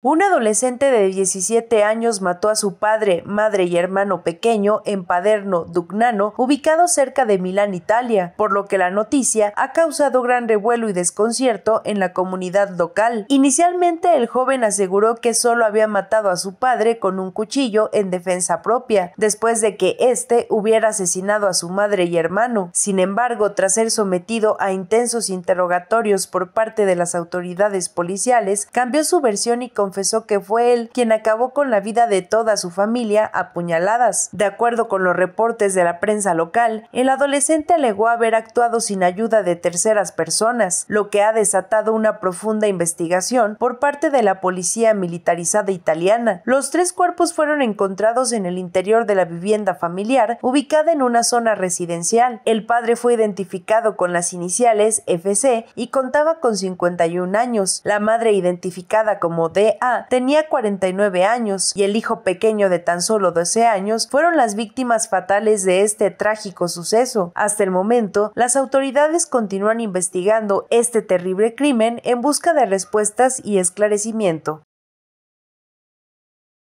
Un adolescente de 17 años mató a su padre, madre y hermano pequeño en Paderno, Dugnano, ubicado cerca de Milán, Italia, por lo que la noticia ha causado gran revuelo y desconcierto en la comunidad local. Inicialmente el joven aseguró que solo había matado a su padre con un cuchillo en defensa propia, después de que éste hubiera asesinado a su madre y hermano. Sin embargo, tras ser sometido a intensos interrogatorios por parte de las autoridades policiales, cambió su versión y confesó que fue él quien acabó con la vida de toda su familia a puñaladas. De acuerdo con los reportes de la prensa local, el adolescente alegó haber actuado sin ayuda de terceras personas, lo que ha desatado una profunda investigación por parte de la policía militarizada italiana. Los tres cuerpos fueron encontrados en el interior de la vivienda familiar, ubicada en una zona residencial. El padre fue identificado con las iniciales FC y contaba con 51 años. La madre, identificada como D. Ah, tenía 49 años y el hijo pequeño de tan solo 12 años fueron las víctimas fatales de este trágico suceso. Hasta el momento, las autoridades continúan investigando este terrible crimen en busca de respuestas y esclarecimiento.